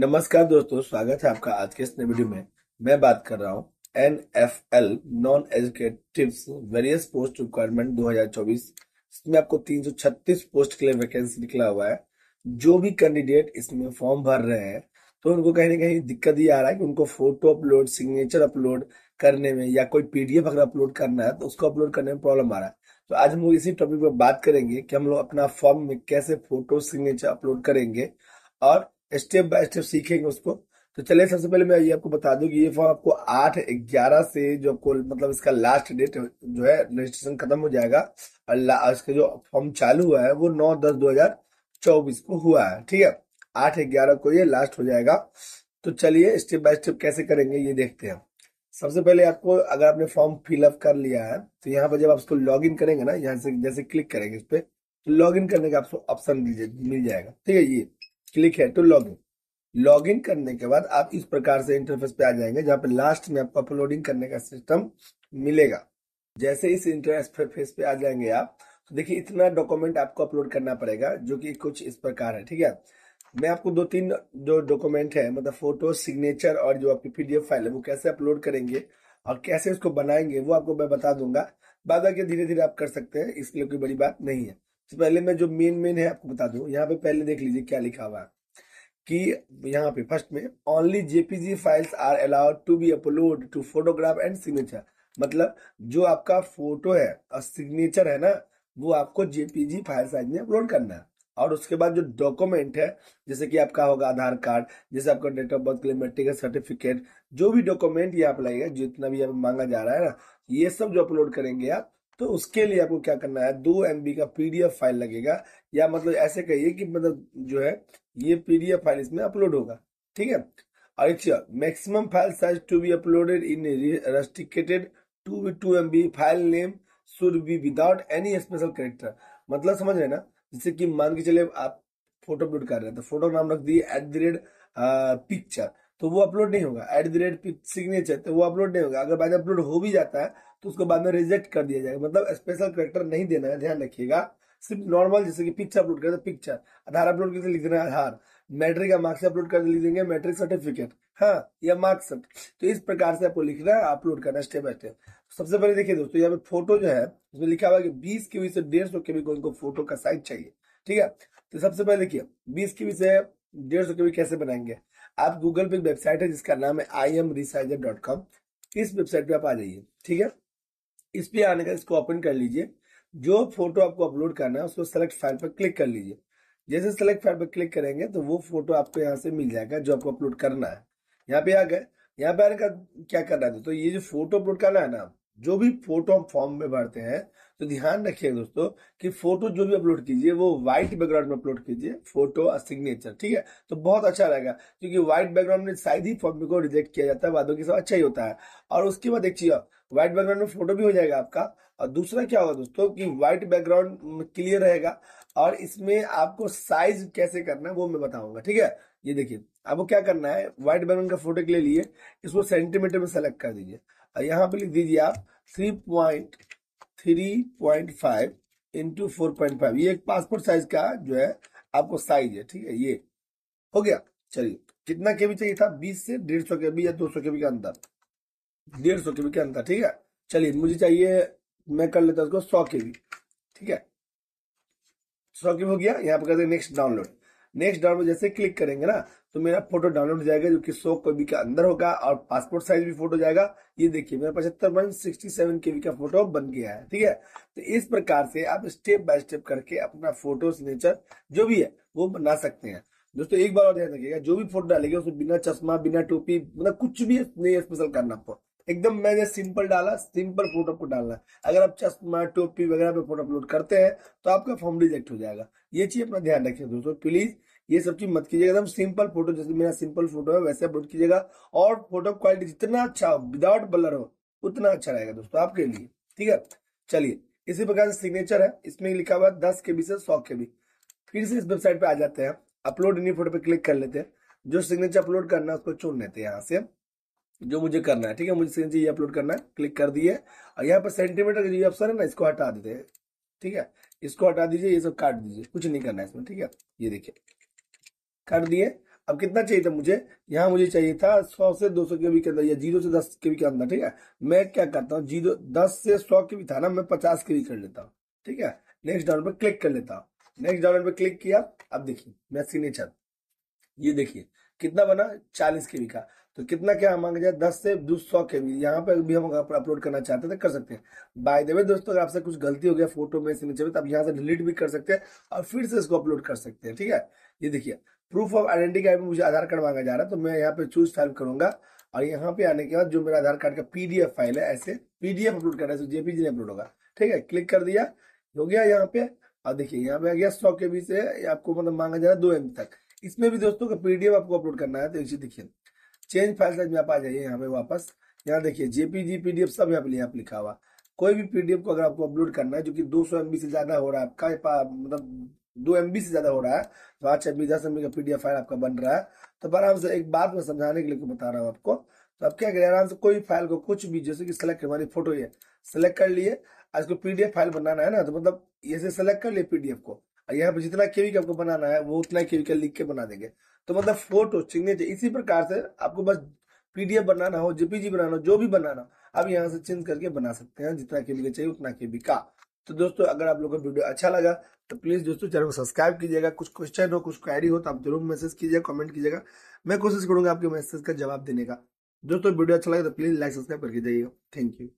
नमस्कार दोस्तों स्वागत है आपका आज के इस वीडियो में मैं बात कर रहा हूँ N F L non educative various post requirement 2024 इसमें आपको 336 पोस्ट के लिए वैकेंसी निकला हुआ है जो भी कैंडिडेट इसमें फॉर्म भर रहे हैं तो उनको कहीं ना कहीं दिक्कत ये आ रहा है कि उनको फोटो अपलोड सिग्नेचर अपलोड करने में या कोई पीडीएफ अगर अपलोड करना है तो उसको अपलोड करने में प्रॉब्लम आ रहा है तो आज हम लोग इसी टॉपिक पर बात करेंगे कि हम लोग अपना फॉर्म में कैसे फोटो सिग्नेचर अपलोड करेंगे और स्टेप बाय स्टेप सीखेंगे उसको तो चलिए सबसे पहले मैं ये आपको बता दूं कि ये फॉर्म आपको आठ ग्यारह से जो आपको मतलब इसका लास्ट डेट जो है रजिस्ट्रेशन खत्म हो जाएगा और इसका जो फॉर्म चालू हुआ है वो नौ दस दो हजार चौबीस को हुआ है ठीक है आठ ग्यारह को ये लास्ट हो जाएगा तो चलिए स्टेप बाय स्टेप कैसे करेंगे ये देखते हैं सबसे पहले आपको अगर आपने फॉर्म फिलअप कर लिया है तो यहाँ पर जब आप उसको लॉग इन करेंगे ना यहाँ से जैसे क्लिक करेंगे इस पर तो लॉग इन करने का आपको ऑप्शन मिल जाएगा ठीक है ये क्लिक है टू तो लॉग इन लॉग इन करने के बाद आप इस प्रकार से इंटरफेस पे आ जाएंगे जहाँ पे लास्ट में आपको अपलोडिंग करने का सिस्टम मिलेगा जैसे इस इंटरफेस पे आ जाएंगे आप तो देखिए इतना डॉक्यूमेंट आपको अपलोड करना पड़ेगा जो कि कुछ इस प्रकार है ठीक है मैं आपको दो तीन जो डॉक्यूमेंट है मतलब फोटो सिग्नेचर और जो आपकी पीडीएफ फाइल है वो कैसे अपलोड करेंगे और कैसे उसको बनाएंगे वो आपको मैं बता दूंगा बाद धीरे धीरे आप कर सकते हैं इसके लिए कोई बड़ी बात नहीं है तो पहले मैं जो मेन मेन है आपको बता दू यहाँ पे पहले देख लीजिए क्या लिखा हुआ है कि यहाँ पे फर्स्ट में only JPG files are allowed to be upload to photograph and signature मतलब जो आपका फोटो है और सिग्नेचर है ना वो आपको जेपीजी फाइल साइज में अपलोड करना है और उसके बाद जो डॉक्यूमेंट है जैसे कि आपका होगा आधार कार्ड जैसे आपका डेट ऑफ बर्थ के लिए मेट्रिक सर्टिफिकेट जो भी डॉक्यूमेंट ये आप लगेगा जितना भी आप मांगा जा रहा है ना ये सब जो अपलोड करेंगे आप तो उसके लिए आपको क्या करना है दो एम का पीडीएफ फाइल लगेगा या मतलब ऐसे कहिए कि मतलब जो है ये पीडीएफ फाइल इसमें अपलोड होगा ठीक है और एक maximum file size to be uploaded in restricted to be two M B file name should be without any special character मतलब समझ रहे ना जैसे कि मान के चले आप फोटो अपलोड कर रहे हैं तो फोटो नाम रख दिए एट द रेट पिक्चर तो वो अपलोड नहीं होगा एट द रेट सिग्नेचर तो वो अपलोड नहीं होगा अगर बाद में अपलोड हो भी जाता है तो उसको बाद में रिजेक्ट कर दिया जाएगा मतलब स्पेशल करेक्टर नहीं देना है ध्यान रखिएगा सिर्फ नॉर्मल जैसे कि पिक्चर अपलोड करें तो पिक्चर आधार अपलोड करके लिख देना आधार मैट्रिक या मार्क्स अपलोड करते लिख देंगे मैट्रिक सर्टिफिकेट हाँ या मार्क्स तो इस प्रकार से आपको लिखना है अपलोड करना स्टेप बाय स्टेप सबसे पहले देखिए दोस्तों यहाँ पे फोटो जो है उसमें लिखा हुआ है कि बीस के बी से डेढ़ सौ के बी को उनको फोटो का साइज चाहिए ठीक है तो सबसे पहले देखिए बीस के बी से डेढ़ सौ के बी कैसे बनाएंगे आप गूगल पे एक वेबसाइट है जिसका नाम है I M resizer dot com इस वेबसाइट पे आप आ जाइए ठीक है इस पे आने का इसको ओपन कर लीजिए जो फोटो आपको अपलोड करना है उसको सेलेक्ट फाइल पर क्लिक कर लीजिए जैसे सेलेक्ट फाइल पर क्लिक करेंगे तो वो फोटो आपको यहाँ से मिल जाएगा जो आपको अपलोड करना है यहाँ पे आ गए यहाँ पे आने का क्या करना है तो ये जो फोटो अपलोड करना है ना जो भी फोटो हम फॉर्म में भरते हैं तो ध्यान रखिए दोस्तों कि फोटो जो भी अपलोड कीजिए वो व्हाइट बैकग्राउंड में अपलोड कीजिए फोटो और सिग्नेचर ठीक है तो बहुत अच्छा रहेगा क्योंकि व्हाइट बैकग्राउंड में शायद ही फॉर्म को रिजेक्ट किया जाता है वादों के साथ अच्छा ही होता है और उसके बाद देखिए व्हाइट बैकग्राउंड में फोटो भी हो जाएगा आपका और दूसरा क्या होगा दोस्तों कि व्हाइट बैकग्राउंड क्लियर रहेगा और इसमें आपको साइज कैसे करना है वो मैं बताऊंगा ठीक है ये देखिए आपको क्या करना है व्हाइट बैकग्राउंड का फोटो के लिए इसको सेंटीमीटर में सेलेक्ट कर दीजिए यहाँ पे लिख दीजिए आप three point three point five into four point five ये एक पासपोर्ट साइज का जो है आपको साइज है ठीक है ये हो गया चलिए कितना के बी चाहिए था बीस से डेढ़ सौ के या दो सौ के का के अंदर डेढ़ सौ के का के अंदर ठीक है चलिए मुझे चाहिए मैं कर लेता उसको सौ के ठीक है सौ के हो गया यहाँ पे हैं नेक्स्ट डाउनलोड नेक्स्ट डाउनलोड जैसे क्लिक करेंगे ना तो मेरा फोटो डाउनलोड हो जाएगा जो कि सौ केबी के अंदर होगा और पासपोर्ट साइज भी फोटो जाएगा ये देखिए मेरा पचहत्तर पॉइंट सिक्सटी सेवन केबी का फोटो बन गया है ठीक है तो इस प्रकार से आप स्टेप बाय स्टेप करके अपना फोटो सिग्नेचर जो भी है वो बना सकते हैं दोस्तों एक बार और ध्यान रखिएगा जो भी फोटो डालेगा उसमें बिना चश्मा बिना टोपी मतलब कुछ भी नहीं स्पेशल करना पड़े एकदम मैंने सिंपल डाला सिंपल फोटो को डालना अगर आप चश्मा टोपी वगैरह पे फोटो अपलोड करते हैं तो आपका फॉर्म रिजेक्ट हो जाएगा ये चीज अपना ध्यान रखिए दोस्तों प्लीज ये सब चीज मत कीजिएगा एकदम सिंपल फोटो जैसे मेरा सिंपल फोटो है वैसे अपलोड कीजिएगा और फोटो क्वालिटी जितना अच्छा हो विदाउट बलर हो उतना अच्छा रहेगा दोस्तों आपके लिए ठीक है चलिए इसी प्रकार से सिग्नेचर है इसमें लिखा हुआ है दस के बी से सौ के बी फिर से इस वेबसाइट पे आ जाते हैं अपलोड इन फोटो पे क्लिक कर लेते हैं जो सिग्नेचर अपलोड करना है उसको चुन लेते हैं यहाँ से जो मुझे करना है ठीक है मुझे सीएनजी ये अपलोड करना है क्लिक कर दिए और यहाँ पर सेंटीमीटर का जो ऑप्शन है ना इसको हटा देते हैं ठीक है इसको हटा दीजिए ये सब काट दीजिए कुछ नहीं करना है इसमें ठीक है ये देखिए काट दिए अब कितना चाहिए था मुझे यहाँ मुझे चाहिए था सौ से दो सौ के बी के अंदर या जीरो से दस के बी के अंदर ठीक है मैं क्या करता हूँ जीरो दस से सौ के भी था ना मैं पचास के भी कर लेता हूँ ठीक है नेक्स्ट डाउन पर क्लिक कर लेता हूँ नेक्स्ट डाउन पर क्लिक किया अब देखिए मैं सिग्नेचर ये देखिए कितना बना चालीस के का तो कितना क्या मांगा जाए दस से दो सौ के बीच यहाँ पर भी हम अपलोड करना चाहते थे कर सकते हैं बाय द वे दोस्तों अगर आपसे कुछ गलती हो गया फोटो में से नीचे में तो आप यहाँ से डिलीट भी कर सकते हैं और फिर से इसको अपलोड कर सकते हैं ठीक है ये देखिए प्रूफ ऑफ आइडेंटिटी कार्ड में मुझे आधार कार्ड मांगा जा रहा है तो मैं यहाँ पे चूज टाइप करूंगा और यहाँ पे आने के बाद जो मेरा आधार कार्ड का पीडीएफ फाइल है ऐसे पीडीएफ अपलोड करना है जेपी जेपीजी ने अपलोड होगा ठीक है क्लिक कर दिया हो गया यहाँ पे और देखिये यहाँ पे आ गया सौ के बीच से आपको मतलब मांगा जा रहा है दो एम तक इसमें भी दोस्तों का पीडीएफ आपको अपलोड करना है तो इसी देखिए चेंज फाइल साइज में आप आ जाइए यहाँ पे वापस यहाँ देखिए जेपीजी पीडीएफ सब यहाँ पे यहाँ पे लिखा हुआ कोई भी पीडीएफ को अगर आपको अपलोड करना है जो कि 200 सौ से ज्यादा हो रहा है आपका मतलब दो एम से ज्यादा हो रहा है तो आज बी दस एम का पीडीएफ फाइल आपका बन रहा है तो आराम से एक बात में समझाने के लिए बता रहा हूँ आपको तो आप क्या करें आराम से कोई फाइल को कुछ भी जैसे कि सेलेक्ट हमारी फोटो ये सेलेक्ट कर लिए आज को पीडीएफ फाइल बनाना है ना तो मतलब ये सेलेक्ट कर लिए पीडीएफ को यहाँ पे जितना केवी का आपको बनाना है वो उतना केवी का लिख के बना देंगे तो मतलब फोटो सिग्नेचर इसी प्रकार से आपको बस पीडीएफ बनाना हो जेपीजी बनाना हो जो भी बनाना हो आप यहाँ से चेंज करके बना सकते हैं जितना केवी का चाहिए उतना केवी का तो दोस्तों अगर आप लोग को वीडियो अच्छा लगा तो प्लीज दोस्तों चैनल को सब्सक्राइब कीजिएगा कुछ क्वेश्चन हो कुछ क्वारी हो तो आप जरूर मैसेज कीजिएगा कॉमेंट कीजिएगा मैं कोशिश करूंगा आपके मैसेज का जवाब देने का दोस्तों वीडियो अच्छा लगे तो प्लीज लाइक सब्सक्राइब करके जाइएगा थैंक यू